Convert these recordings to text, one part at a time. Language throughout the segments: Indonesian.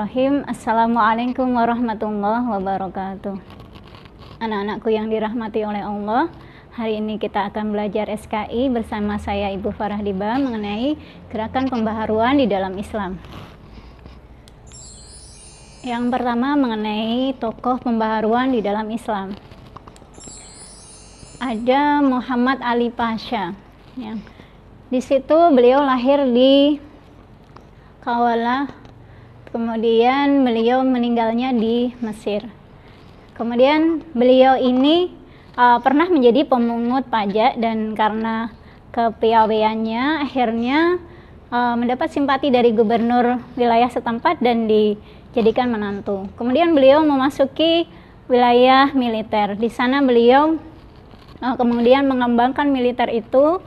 Bismillahirrahmanirrahim Assalamualaikum warahmatullahi wabarakatuh Anak-anakku yang dirahmati oleh Allah Hari ini kita akan belajar SKI bersama saya Ibu Farah Diba mengenai gerakan pembaharuan di dalam Islam Yang pertama mengenai tokoh pembaharuan di dalam Islam Ada Muhammad Ali Pasha ya. Di situ beliau lahir di Kawalah Kemudian beliau meninggalnya di Mesir. Kemudian beliau ini uh, pernah menjadi pemungut pajak dan karena kepiawaiannya akhirnya uh, mendapat simpati dari gubernur wilayah setempat dan dijadikan menantu. Kemudian beliau memasuki wilayah militer. Di sana beliau uh, kemudian mengembangkan militer itu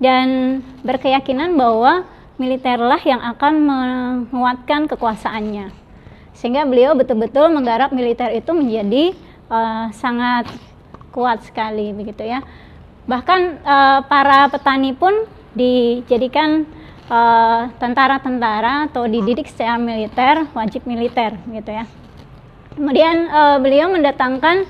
dan berkeyakinan bahwa militerlah yang akan menguatkan kekuasaannya. Sehingga beliau betul-betul menggarap militer itu menjadi uh, sangat kuat sekali begitu ya. Bahkan uh, para petani pun dijadikan tentara eh, tentara-tentara atau dididik secara militer, wajib militer gitu ya. Kemudian uh, beliau mendatangkan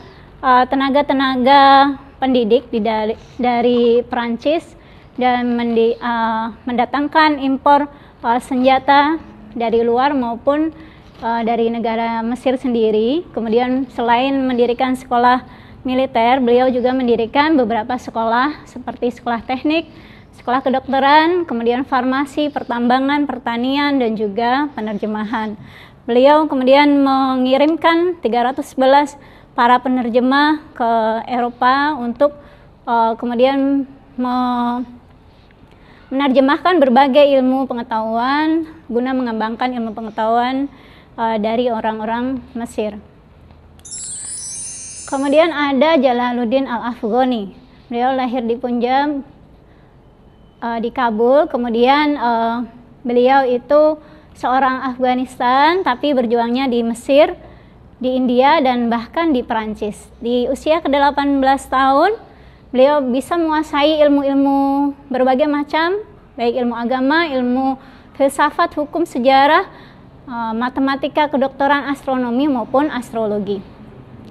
tenaga-tenaga pendidik di dari, dari Perancis dan mendi, uh, mendatangkan impor uh, senjata dari luar maupun uh, dari negara Mesir sendiri. Kemudian selain mendirikan sekolah militer, beliau juga mendirikan beberapa sekolah seperti sekolah teknik, sekolah kedokteran, kemudian farmasi, pertambangan, pertanian dan juga penerjemahan. Beliau kemudian mengirimkan 311 para penerjemah ke Eropa untuk uh, kemudian menerjemahkan berbagai ilmu pengetahuan guna mengembangkan ilmu pengetahuan uh, dari orang-orang Mesir. Kemudian ada Jalaluddin Al-Afghani. Beliau lahir di Punjab, uh, di Kabul. Kemudian uh, beliau itu seorang Afghanistan, tapi berjuangnya di Mesir, di India, dan bahkan di Perancis. Di usia ke-18 tahun, beliau bisa menguasai ilmu-ilmu berbagai macam, baik ilmu agama, ilmu filsafat, hukum, sejarah, eh, matematika, kedokteran, astronomi maupun astrologi.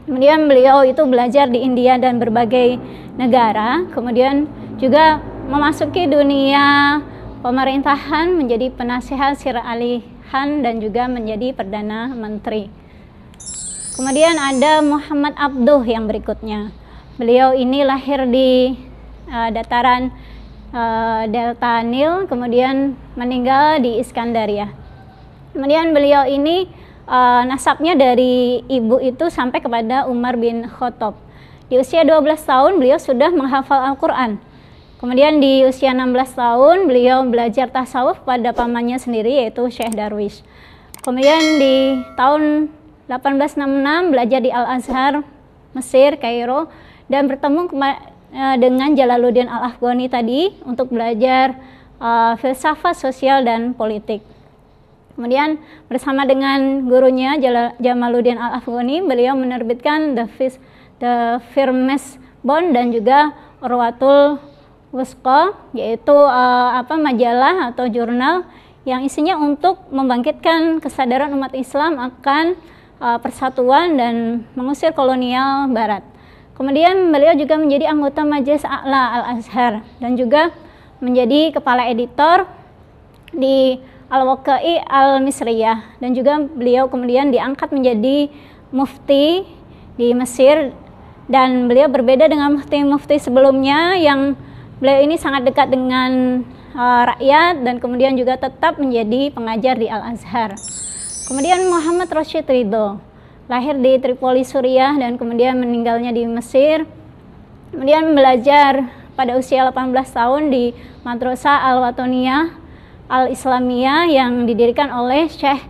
Kemudian beliau itu belajar di India dan berbagai negara, kemudian juga memasuki dunia pemerintahan menjadi penasehat Sir Ali Khan dan juga menjadi perdana menteri. Kemudian ada Muhammad Abduh yang berikutnya. Beliau ini lahir di uh, dataran uh, Delta Nil, kemudian meninggal di Iskandaria. Kemudian beliau ini uh, nasabnya dari ibu itu sampai kepada Umar bin Khattab. Di usia 12 tahun beliau sudah menghafal Al-Qur'an. Kemudian di usia 16 tahun beliau belajar tasawuf pada pamannya sendiri yaitu Syekh Darwish. Kemudian di tahun 1866 belajar di Al Azhar, Mesir, Kairo dan bertemu eh, dengan Jalaluddin Al-Afghani tadi untuk belajar uh, filsafat sosial dan politik. Kemudian bersama dengan gurunya Jamaluddin Al-Afghani, beliau menerbitkan The, Fis, The Firmes Bond dan juga Orwatul Wusqa, yaitu uh, apa majalah atau jurnal yang isinya untuk membangkitkan kesadaran umat Islam akan uh, persatuan dan mengusir kolonial Barat. Kemudian beliau juga menjadi anggota Majelis A'la Al-Azhar dan juga menjadi kepala editor di Al-Waqai Al-Misriyah dan juga beliau kemudian diangkat menjadi mufti di Mesir dan beliau berbeda dengan mufti-mufti sebelumnya yang beliau ini sangat dekat dengan uh, rakyat dan kemudian juga tetap menjadi pengajar di Al-Azhar. Kemudian Muhammad Rashid Ridho lahir di Tripoli Suriah dan kemudian meninggalnya di Mesir. Kemudian belajar pada usia 18 tahun di Madrasah Al-Watoniyah Al-Islamiyah yang didirikan oleh Syekh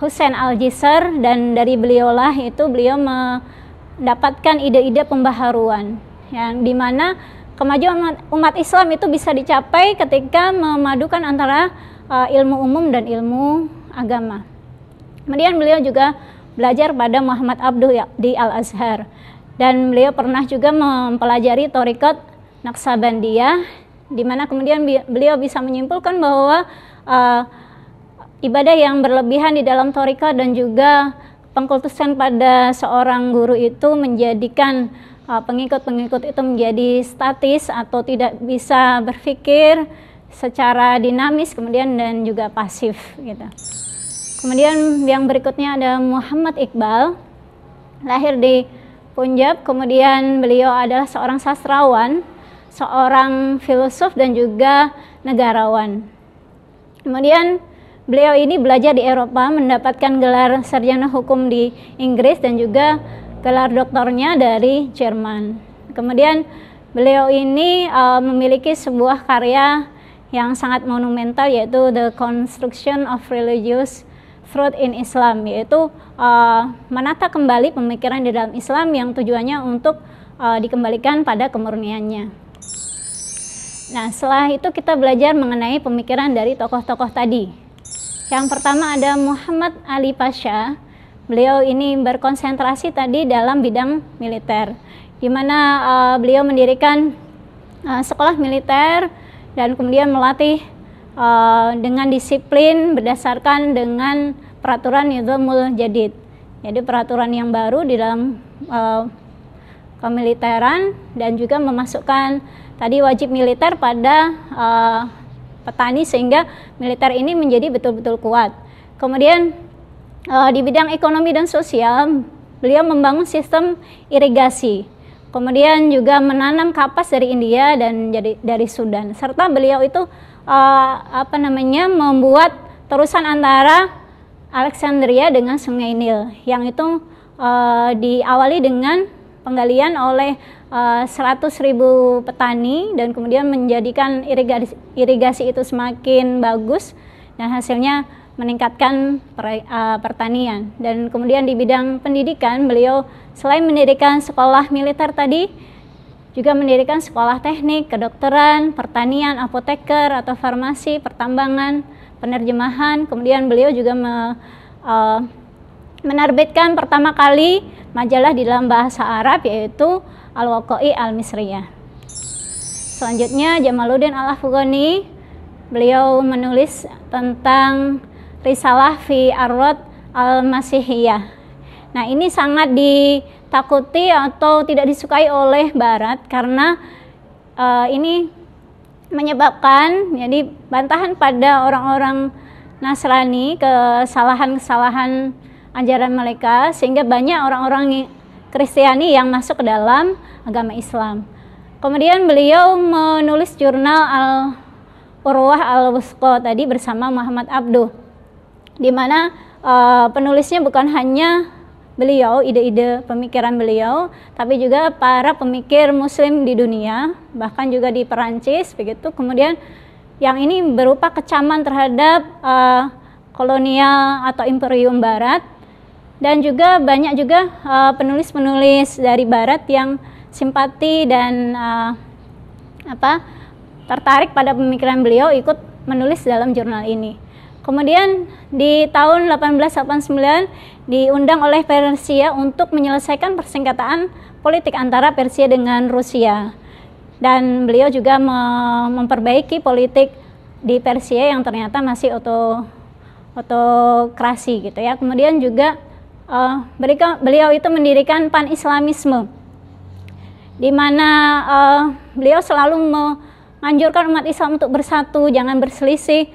Hussein al jisr dan dari lah itu beliau mendapatkan ide-ide pembaharuan yang dimana kemajuan umat Islam itu bisa dicapai ketika memadukan antara uh, ilmu umum dan ilmu agama. Kemudian beliau juga belajar pada Muhammad Abduh ya, di Al Azhar dan beliau pernah juga mempelajari torikot Naksabandiyah di mana kemudian beliau bisa menyimpulkan bahwa uh, ibadah yang berlebihan di dalam torikot dan juga pengkultusan pada seorang guru itu menjadikan eh, pengikut-pengikut uh, itu menjadi statis atau tidak bisa berpikir secara dinamis kemudian dan juga pasif gitu. Kemudian yang berikutnya ada Muhammad Iqbal, lahir di Punjab, kemudian beliau adalah seorang sastrawan, seorang filsuf dan juga negarawan. Kemudian beliau ini belajar di Eropa, mendapatkan gelar sarjana hukum di Inggris dan juga gelar doktornya dari Jerman. Kemudian beliau ini uh, memiliki sebuah karya yang sangat monumental yaitu The Construction of Religious Fruit in Islam yaitu uh, menata kembali pemikiran di dalam Islam yang tujuannya untuk uh, dikembalikan pada kemurniannya. Nah, setelah itu kita belajar mengenai pemikiran dari tokoh-tokoh tadi. Yang pertama ada Muhammad Ali Pasha. Beliau ini berkonsentrasi tadi dalam bidang militer, di mana uh, beliau mendirikan uh, sekolah militer dan kemudian melatih Eh, dengan disiplin berdasarkan dengan peraturan Nizamul Jadid. Jadi peraturan yang baru di dalam uh, kemiliteran dan juga memasukkan tadi wajib militer pada uh, petani sehingga militer ini menjadi betul-betul kuat. Kemudian uh, di bidang ekonomi dan sosial beliau membangun sistem irigasi. Kemudian juga menanam kapas dari India dan jadi dari Sudan serta beliau itu uh, apa namanya membuat terusan antara Alexandria dengan Sungai Nil yang itu uh, diawali dengan penggalian oleh uh, eh, 100.000 petani dan kemudian menjadikan irigasi, irigasi itu semakin bagus dan hasilnya meningkatkan per, uh, pertanian dan kemudian di bidang pendidikan beliau selain mendirikan sekolah militer tadi juga mendirikan sekolah teknik, kedokteran, pertanian, apoteker atau farmasi, pertambangan, penerjemahan. Kemudian beliau juga me, uh, menerbitkan pertama kali majalah di dalam bahasa Arab yaitu Al-Waqai Al-Misriyah. Selanjutnya Jamaluddin Al-Afghani beliau menulis tentang Risalah fi Arrod Al-Masihiyah. Nah, ini sangat di ditakuti atau tidak disukai oleh Barat karena uh, ini menyebabkan jadi bantahan pada orang-orang Nasrani kesalahan-kesalahan ajaran mereka sehingga banyak orang-orang Kristiani yang masuk ke dalam agama Islam. Kemudian beliau menulis jurnal Al Urwah Al Wusqa tadi bersama Muhammad Abduh di mana uh, penulisnya bukan hanya beliau, ide-ide pemikiran beliau, tapi juga para pemikir muslim di dunia, bahkan juga di Perancis begitu. Kemudian yang ini berupa kecaman terhadap uh, kolonial atau imperium barat dan juga banyak juga eh, penulis-penulis uh, dari barat yang simpati dan uh, apa tertarik pada pemikiran beliau ikut menulis dalam jurnal ini. Kemudian di tahun 1889 diundang oleh Persia untuk menyelesaikan persengketaan politik antara Persia dengan Rusia. Dan beliau juga memperbaiki politik di Persia yang ternyata masih oto otokrasi gitu ya. Kemudian juga uh, eh, berika, beliau itu mendirikan pan-islamisme di mana uh, beliau selalu menganjurkan umat Islam untuk bersatu, jangan berselisih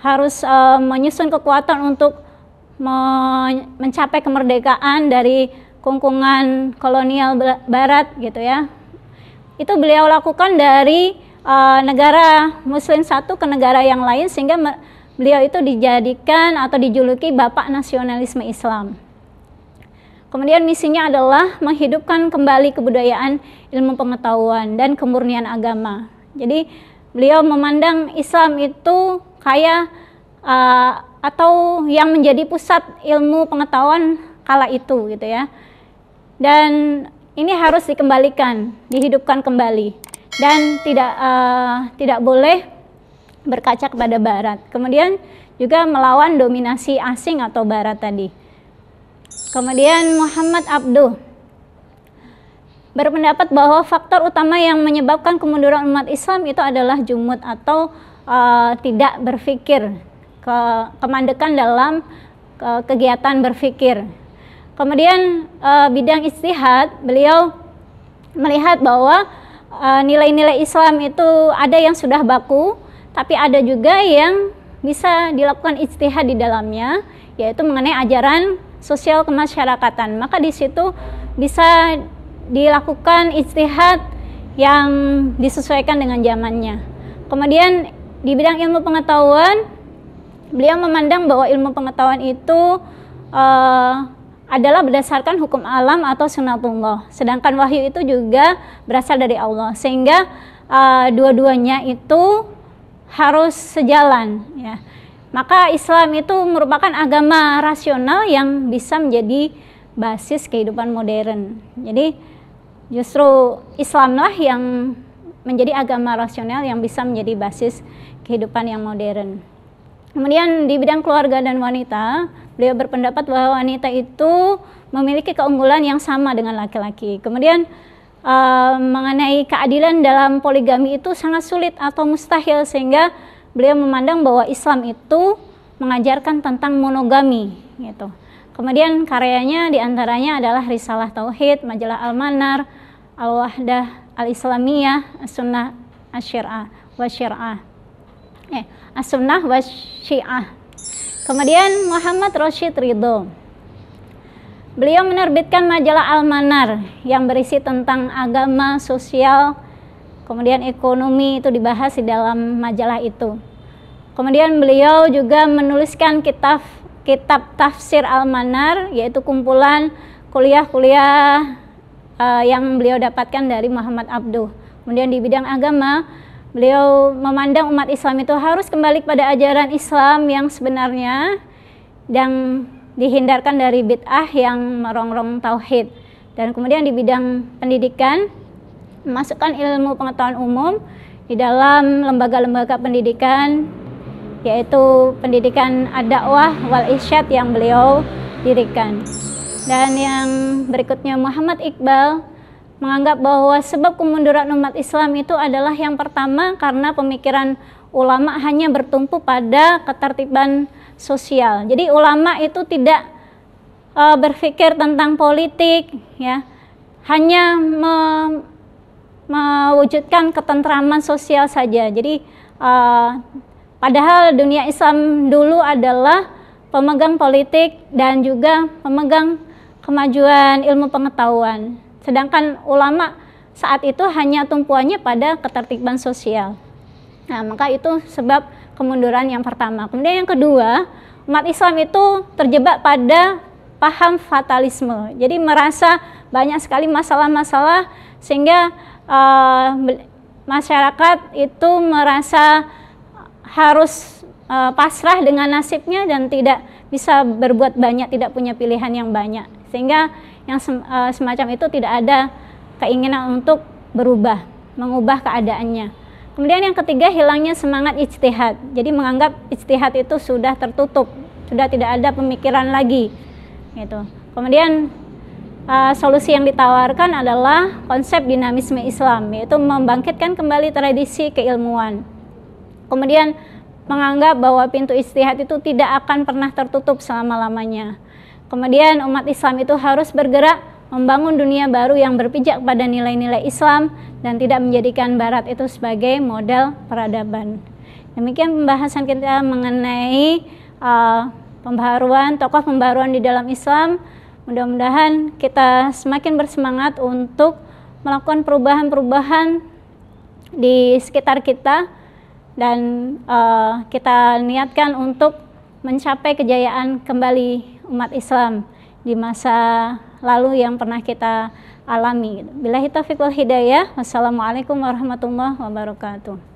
harus uh, menyusun kekuatan untuk me mencapai kemerdekaan dari kungkungan kolonial barat gitu ya. Itu beliau lakukan dari uh, negara muslim satu ke negara yang lain sehingga beliau itu dijadikan atau dijuluki bapak nasionalisme Islam. Kemudian misinya adalah menghidupkan kembali kebudayaan ilmu pengetahuan dan kemurnian agama. Jadi beliau memandang Islam itu kaya uh, atau yang menjadi pusat ilmu pengetahuan kala itu gitu ya. Dan ini harus dikembalikan, dihidupkan kembali dan tidak uh, tidak boleh berkaca kepada barat. Kemudian juga melawan dominasi asing atau barat tadi. Kemudian Muhammad Abduh berpendapat bahwa faktor utama yang menyebabkan kemunduran umat Islam itu adalah jumud atau uh, tidak berpikir, ke, kemandekan dalam ke kegiatan berpikir. Kemudian uh, bidang istihad, beliau melihat bahwa eh, nilai-nilai uh, Islam itu ada yang sudah baku, tapi ada juga yang bisa dilakukan istihad di dalamnya, yaitu mengenai ajaran sosial kemasyarakatan. Maka di situ bisa dilakukan istihad yang disesuaikan dengan zamannya. Kemudian di bidang ilmu pengetahuan beliau memandang bahwa ilmu pengetahuan itu uh, adalah berdasarkan hukum alam atau sunatullah sedangkan wahyu itu juga berasal dari Allah sehingga uh, dua-duanya itu harus sejalan ya maka Islam itu merupakan agama rasional yang bisa menjadi basis kehidupan modern jadi justru Islamlah yang menjadi agama rasional yang bisa menjadi basis kehidupan yang modern. Kemudian di bidang keluarga dan wanita, beliau berpendapat bahwa wanita itu memiliki keunggulan yang sama dengan laki-laki. Kemudian uh, mengenai keadilan dalam poligami itu sangat sulit atau mustahil sehingga beliau memandang bahwa Islam itu mengajarkan tentang monogami gitu. Kemudian karyanya diantaranya adalah Risalah Tauhid, Majalah Al-Manar, al-wahdah al-islamiyah as-sunnah asy-syir'ah wa syir'ah eh as-sunnah wa syiah kemudian Muhammad Rashid Ridho beliau menerbitkan majalah Al-Manar yang berisi tentang agama, sosial, kemudian ekonomi itu dibahas di dalam majalah itu. Kemudian beliau juga menuliskan kitab kitab tafsir Al-Manar yaitu kumpulan kuliah-kuliah uh, yang beliau dapatkan dari Muhammad Abduh. Kemudian di bidang agama, beliau memandang umat Islam itu harus kembali pada ajaran Islam yang sebenarnya yang dihindarkan dari bid'ah yang merongrong tauhid. Dan kemudian di bidang pendidikan, masukkan ilmu pengetahuan umum di dalam lembaga-lembaga pendidikan yaitu pendidikan ad-dakwah wal isyad yang beliau dirikan. Dan yang berikutnya Muhammad Iqbal menganggap bahwa sebab kemunduran umat Islam itu adalah yang pertama karena pemikiran ulama hanya bertumpu pada ketertiban sosial. Jadi ulama itu tidak e, berpikir tentang politik ya. Hanya me, mewujudkan ketentraman sosial saja. Jadi e, padahal dunia Islam dulu adalah pemegang politik dan juga pemegang kemajuan ilmu pengetahuan. Sedangkan ulama saat itu hanya tumpuannya pada ketertiban sosial. Nah, maka itu sebab kemunduran yang pertama. Kemudian yang kedua, umat Islam itu terjebak pada paham fatalisme. Jadi merasa banyak sekali masalah-masalah sehingga uh, masyarakat itu merasa harus uh, pasrah dengan nasibnya dan tidak bisa berbuat banyak, tidak punya pilihan yang banyak sehingga yang sem uh, semacam itu tidak ada keinginan untuk berubah mengubah keadaannya kemudian yang ketiga hilangnya semangat ijtihad jadi menganggap ijtihad itu sudah tertutup sudah tidak ada pemikiran lagi gitu kemudian uh, solusi yang ditawarkan adalah konsep dinamisme Islam, yaitu membangkitkan kembali tradisi keilmuan. Kemudian menganggap bahwa pintu istihad itu tidak akan pernah tertutup selama-lamanya. Kemudian umat Islam itu harus bergerak membangun dunia baru yang berpijak pada nilai-nilai Islam dan tidak menjadikan Barat itu sebagai model peradaban. Demikian pembahasan kita mengenai uh, pembaharuan, tokoh pembaruan di dalam Islam. Mudah-mudahan kita semakin bersemangat untuk melakukan perubahan-perubahan di sekitar kita dan uh, kita niatkan untuk mencapai kejayaan kembali umat Islam di masa lalu yang pernah kita alami. Bila hitafiq wal hidayah. Wassalamualaikum warahmatullahi wabarakatuh.